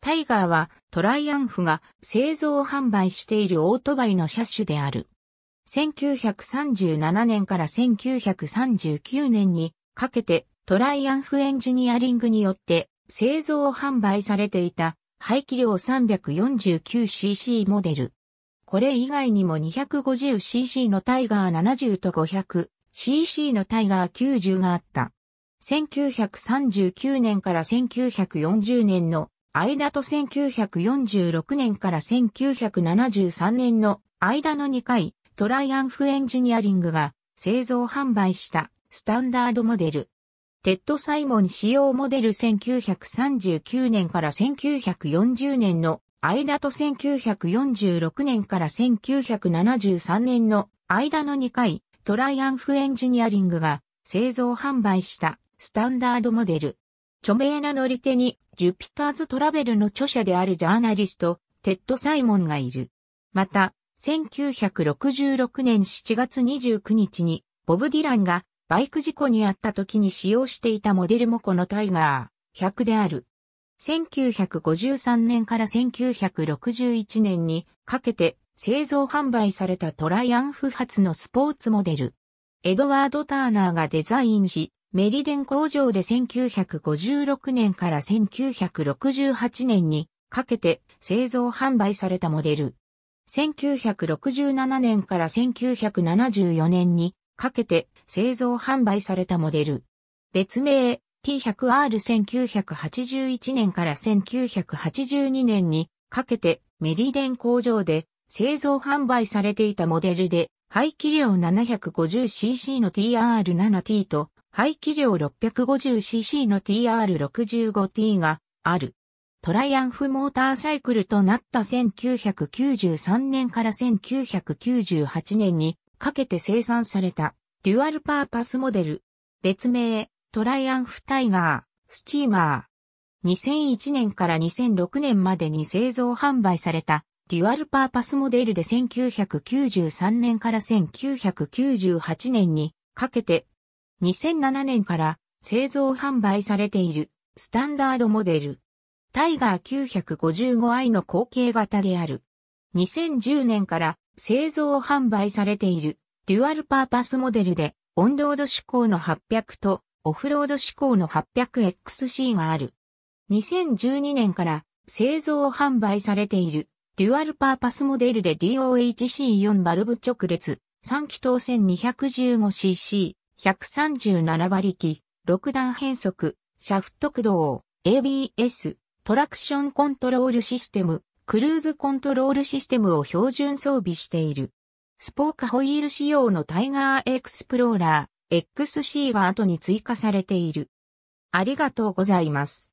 タイガーはトライアンフが製造販売しているオートバイの車種である。1937年から1939年にかけてトライアンフエンジニアリングによって製造販売されていた排気量 349cc モデル。これ以外にも 250cc のタイガー70と 500cc のタイガー90があった。1939年から1940年の間と1946年から1973年の間の2回、トライアンフエンジニアリングが製造販売したスタンダードモデル。テッド・サイモン使用モデル1939年から1940年の間と1946年から1973年の間の2回、トライアンフエンジニアリングが製造販売したスタンダードモデル。著名な乗り手に、ジュピターズトラベルの著者であるジャーナリスト、テッド・サイモンがいる。また、1966年7月29日に、ボブ・ディランがバイク事故に遭った時に使用していたモデルもこのタイガー100である。1953年から1961年にかけて製造販売されたトライアンフ発のスポーツモデル。エドワード・ターナーがデザインし、メリデン工場で1956年から1968年にかけて製造販売されたモデル。1967年から1974年にかけて製造販売されたモデル。別名 T100R1981 年から1982年にかけてメリデン工場で製造販売されていたモデルで、排気量 750cc の TR7T と排気量 650cc の TR65T がある。トライアンフモーターサイクルとなった1993年から1998年にかけて生産されたデュアルパーパスモデル。別名トライアンフタイガー、スチーマー。2001年から2006年までに製造販売されたデュアルパーパスモデルで1993年から1998年にかけて2007年から製造販売されているスタンダードモデル。タイガー 955i の後継型である。2010年から製造販売されているデュアルパーパスモデルでオンロード志向の800とオフロード志向の 800XC がある。2012年から製造販売されているデュアルパーパスモデルで DOHC4 バルブ直列3気筒 1215cc 137馬力、6段変速、シャフト駆動、ABS、トラクションコントロールシステム、クルーズコントロールシステムを標準装備している。スポーカホイール仕様のタイガーエクスプローラー、XC が後に追加されている。ありがとうございます。